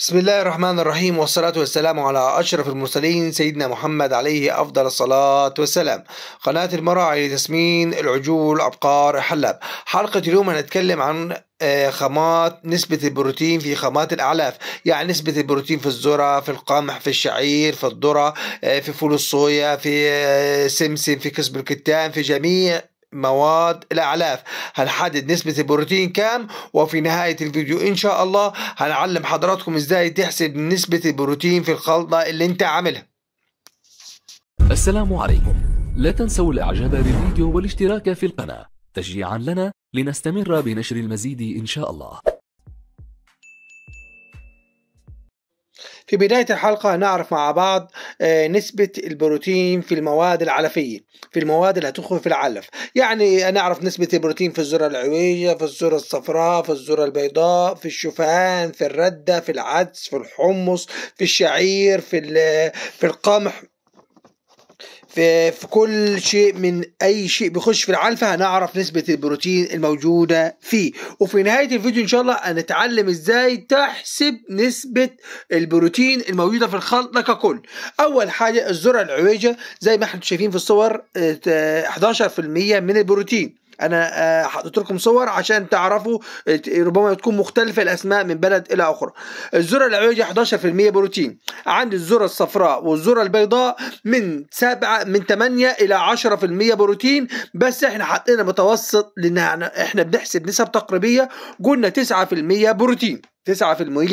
بسم الله الرحمن الرحيم والصلاة والسلام على أشرف المرسلين سيدنا محمد عليه أفضل الصلاة والسلام قناة المراعي لتسمين العجول أبقار حلاب حلقة اليوم هنتكلم عن آه، خامات نسبة البروتين في خامات الأعلاف يعني نسبة البروتين في الذرة في القمح في الشعير في الذرة آه، في فول الصويا في آه، سمسم في كسب الكتان في جميع مواد الأعلاف هنحدد نسبة البروتين كام وفي نهاية الفيديو إن شاء الله هنعلم حضراتكم إزاي تحسب نسبة البروتين في الخلطة اللي أنت عاملها السلام عليكم لا تنسوا الإعجاب بالفيديو والاشتراك في القناة تشجيعا لنا لنستمر بنشر المزيد إن شاء الله في بداية الحلقة هنعرف مع بعض آه، نسبة البروتين في المواد العلفية في المواد اللي هتدخل في العلف يعني نعرف نسبة البروتين في الذرة العوية في الذرة الصفراء في الذرة البيضاء في الشوفان في الردة في العدس في الحمص في الشعير في, في القمح في في كل شيء من اي شيء بيخش في العلفه هنعرف نسبه البروتين الموجوده فيه وفي نهايه الفيديو ان شاء الله هنتعلم ازاي تحسب نسبه البروتين الموجوده في الخلطه ككل اول حاجه الذره العويجه زي ما احنا شايفين في الصور 11% آه، آه، من البروتين انا آه، حطيت لكم صور عشان تعرفوا آه، ربما تكون مختلفه الاسماء من بلد الى اخرى الذره العوجه 11% بروتين عندي الذره الصفراء والذره البيضاء من 7 من 8 الى 10% بروتين بس احنا حطينا متوسط لان احنا بنحسب نسب تقريبيه قلنا 9% بروتين 9%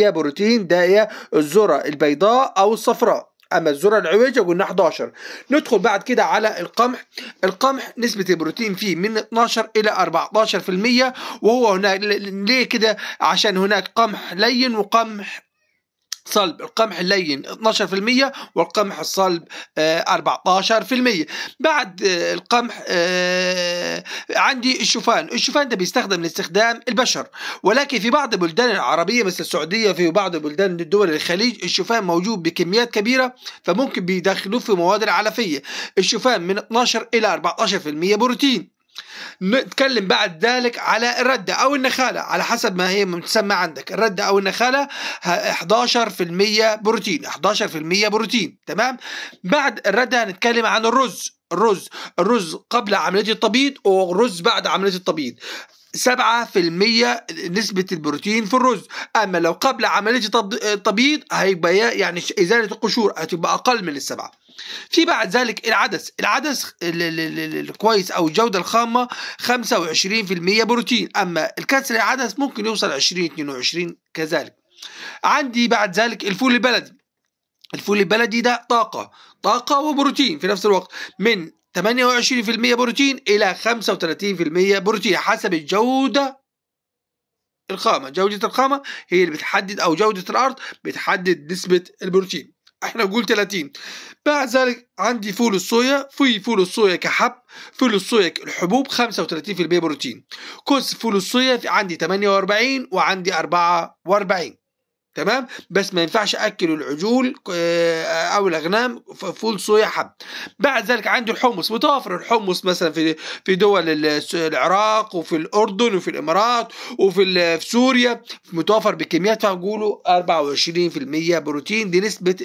بروتين ده الذره البيضاء او الصفراء اما الذره العوجه قلنا 11 ندخل بعد كده على القمح القمح نسبه البروتين فيه من 12 الى 14% وهو هنا ليه كده عشان هناك قمح لين وقمح صلب القمح اللين 12% والقمح الصلب 14% آه، بعد آه، القمح آه، عندي الشوفان الشوفان ده بيستخدم لاستخدام البشر ولكن في بعض البلدان العربية مثل السعودية في بعض بلدان دول الخليج الشوفان موجود بكميات كبيرة فممكن بيدخلوه في مواد العلفية الشوفان من 12 إلى 14% بروتين نتكلم بعد ذلك على الردة أو النخالة على حسب ما هي متسمى عندك الردة أو النخالة 11% بروتين 11% بروتين تمام بعد الردة هنتكلم عن الرز الرز الرز قبل عملية التبييض والرز بعد عملية التبييض 7% نسبة البروتين في الرز أما لو قبل عملية التبييض هيبقى يعني إزالة القشور هتبقى أقل من السبعة في بعد ذلك العدس العدس الكويس أو الجودة الخامة 25% بروتين أما الكسر العدس ممكن يوصل 20 22 كذلك عندي بعد ذلك الفول البلدي الفول البلدي ده طاقة طاقة وبروتين في نفس الوقت من 28% بروتين إلى 35% بروتين حسب الجودة الخامة جودة الخامة هي اللي بتحدد أو جودة الأرض بتحدد نسبة البروتين احنا نقول 30 بعد ذلك عندي فول الصويا في فول الصويا كحب فول الصويا الحبوب 35% بروتين كوس فول الصويا عندي 48 وعندي 44 تمام بس ما ينفعش اكل العجول آه، او الاغنام فول صويا حب بعد ذلك عندي الحمص متوفر الحمص مثلا في في دول العراق وفي الاردن وفي الامارات وفي في سوريا متوفر بكميات فنقولوا 24% بروتين دي نسبه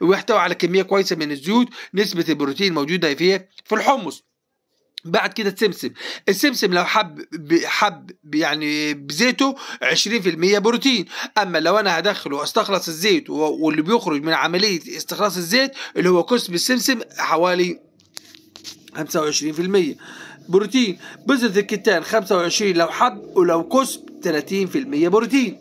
ويحتوي على كميه كويسه من الزيوت نسبه البروتين موجوده فيه في الحمص بعد كده السمسم السمسم لو حب حب يعني بزيته 20% بروتين اما لو انا هدخله واستخلص الزيت واللي بيخرج من عمليه استخلاص الزيت اللي هو كسب السمسم حوالي 25% بروتين بذرة الكتان 25 لو حب ولو كسب 30% بروتين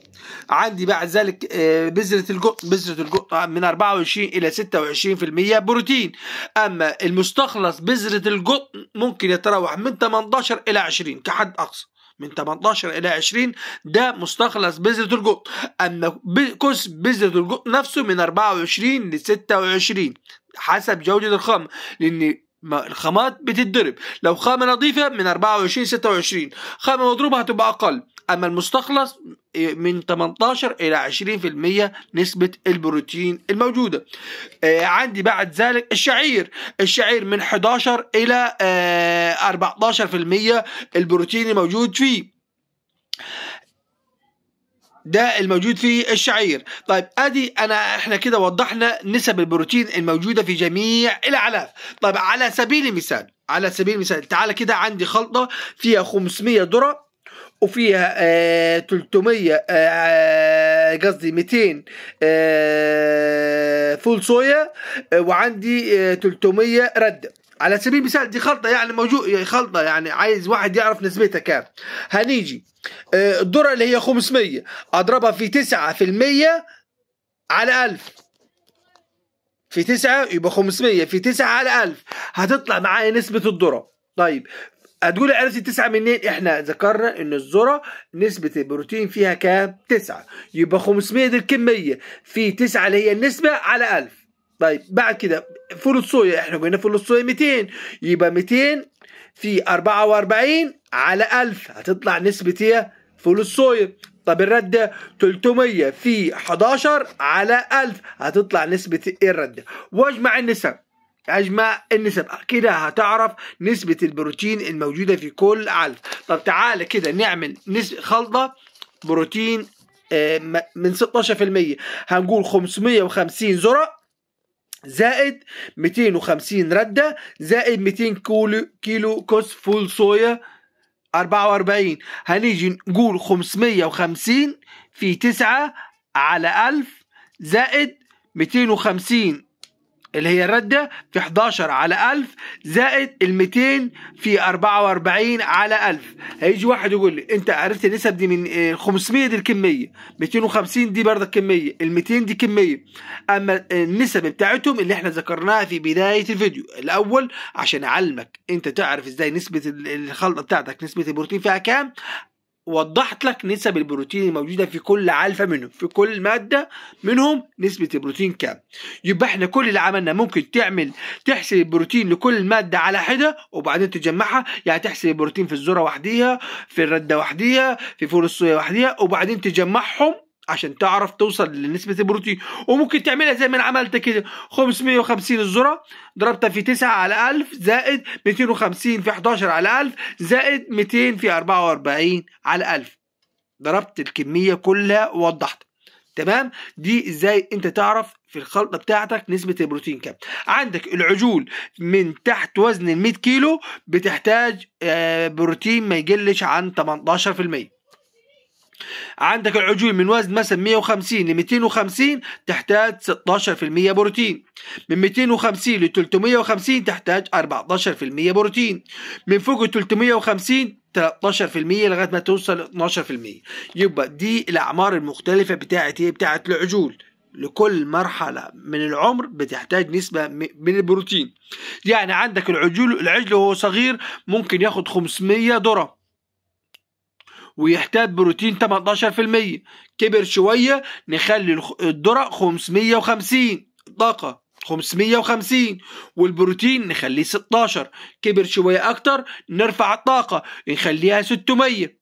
عندي بعد ذلك آه، بذرة القطن بذرة القطن من 24 إلى 26% بروتين أما المستخلص بذرة القطن ممكن يتراوح من 18 إلى 20 كحد أقصى من 18 الى 20 ده مستخلص بذره القطن اما كوس بذره القطن نفسه من 24 ل 26 حسب جوده الخام لان الخامات بتتضرب لو خامه نظيفه من 24 26 خامه مضروبه هتبقى اقل اما المستخلص إيه، من 18 الى 20% نسبه البروتين الموجوده إيه، عندي بعد ذلك الشعير الشعير من 11 الى 14% آه، البروتين الموجود فيه ده الموجود في الشعير طيب ادي انا احنا كده وضحنا نسب البروتين الموجوده في جميع الاعلاف طيب على سبيل المثال على سبيل المثال تعالى كده عندي خلطه فيها 500 ذره وفيها آه 300 آه قصدي 200 آه فول صويا آه، وعندي 300 آه، رده على سبيل المثال دي خلطه يعني موجود خلطه يعني عايز واحد يعرف نسبتها كام هنيجي آه، الذره اللي هي 500 اضربها في 9% على 1000 في 9 يبقى 500 في 9 على 1000 هتطلع معايا نسبه الذره طيب هتقولي عرفتي تسعة منين؟ ايه؟ احنا ذكرنا ان الذرة نسبة البروتين فيها كام؟ تسعة يبقى 500 دي الكمية في تسعة اللي هي النسبة على 1000 طيب بعد كده فول الصويا احنا قلنا فول الصويا 200 يبقى 200 في 44 على 1000 هتطلع نسبة ايه؟ فول الصويا طب الردة 300 في 11 على 1000 هتطلع نسبة ايه الردة؟ واجمع النسب أجمع النسب كده هتعرف نسبة البروتين الموجودة في كل علف طب تعال كده نعمل نسبة خلطة بروتين آه، من 16% هنقول 550 ذرة زائد 250 ردة زائد 200 كيلو كيلو كوس فول صويا 44 هنيجي نقول 550 في 9 على 1000 زائد 250 اللي هي الردة في 11 على 1000 زائد ال 200 في 44 على 1000 هيجي واحد يقول لي انت عرفت النسب دي من 500 آه، دي الكمية 250 دي برضه كمية ال 200 دي كمية اما النسب بتاعتهم اللي احنا ذكرناها في بداية الفيديو الاول عشان اعلمك انت تعرف ازاي نسبة الخلطة بتاعتك نسبة البروتين فيها كام وضحت لك نسب البروتين الموجوده في كل علفه منهم في كل ماده منهم نسبه البروتين كام يبقى احنا كل اللي عملنا ممكن تعمل تحسب البروتين لكل ماده على حده وبعدين تجمعها يعني تحسب البروتين في الذره وحديها في الرده وحديها في فول الصويا وحديها وبعدين تجمعهم عشان تعرف توصل لنسبة البروتين وممكن تعملها زي ما انا عملت كده 550 الذرة ضربتها في 9 على 1000 زائد 250 في 11 على 1000 زائد 200 في 44 على 1000 ضربت الكمية كلها ووضحت تمام دي ازاي انت تعرف في الخلطة بتاعتك نسبة البروتين كام عندك العجول من تحت وزن ال 100 كيلو بتحتاج آه، بروتين ما يقلش عن 18% عندك العجول من وزن مثلا 150 ل 250 تحتاج 16% بروتين من 250 ل 350 تحتاج 14% بروتين من فوق ال 350 13% لغايه ما توصل 12% يبقى دي الاعمار المختلفه بتاعت ايه بتاعت العجول لكل مرحلة من العمر بتحتاج نسبة من البروتين يعني عندك العجول العجل وهو صغير ممكن ياخد 500 ذرة ويحتاج بروتين 18% كبر شوية نخلي الذرة 550 طاقة 550 والبروتين نخليه 16 كبر شوية أكتر نرفع الطاقة نخليها 600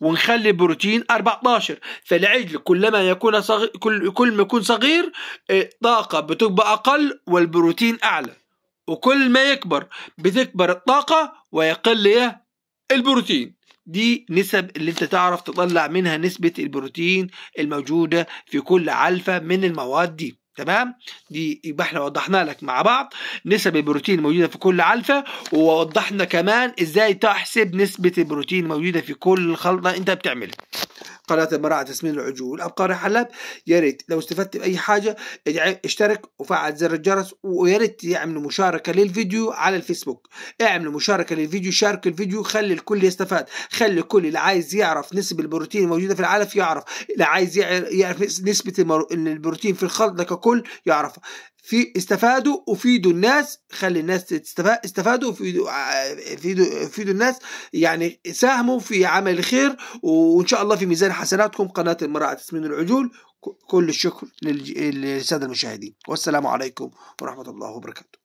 ونخلي البروتين 14 فالعجل كلما يكون صغير كل, كل ما يكون صغير الطاقة آه، بتبقى أقل والبروتين أعلى وكل ما يكبر بتكبر الطاقة ويقل إيه؟ البروتين دي نسب اللي انت تعرف تطلع منها نسبة البروتين الموجودة في كل علفة من المواد دي تمام دي يبقى احنا وضحنا لك مع بعض نسب البروتين الموجوده في كل علفه ووضحنا كمان ازاي تحسب نسبه البروتين الموجوده في كل خلطه انت بتعملها قناة المراعي تسمين العجول أبقى حلاب يا ريت لو استفدت بأي حاجة اشترك وفعل زر الجرس ويا ريت يعمل مشاركة للفيديو على الفيسبوك اعمل مشاركة للفيديو شارك الفيديو خلي الكل يستفاد خلي الكل اللي عايز يعرف نسب البروتين الموجودة في العلف يعرف اللي عايز يعرف نسبة البروتين في الخلطة ككل يعرفها في استفادوا وفيدوا الناس خلي الناس تستفاد استفادوا وفيدوا افيدوا آه، فيدوا الناس يعني ساهموا في عمل الخير وان شاء الله في ميزان حسناتكم قناه المراه تسمين العجول كل الشكر للساده المشاهدين والسلام عليكم ورحمه الله وبركاته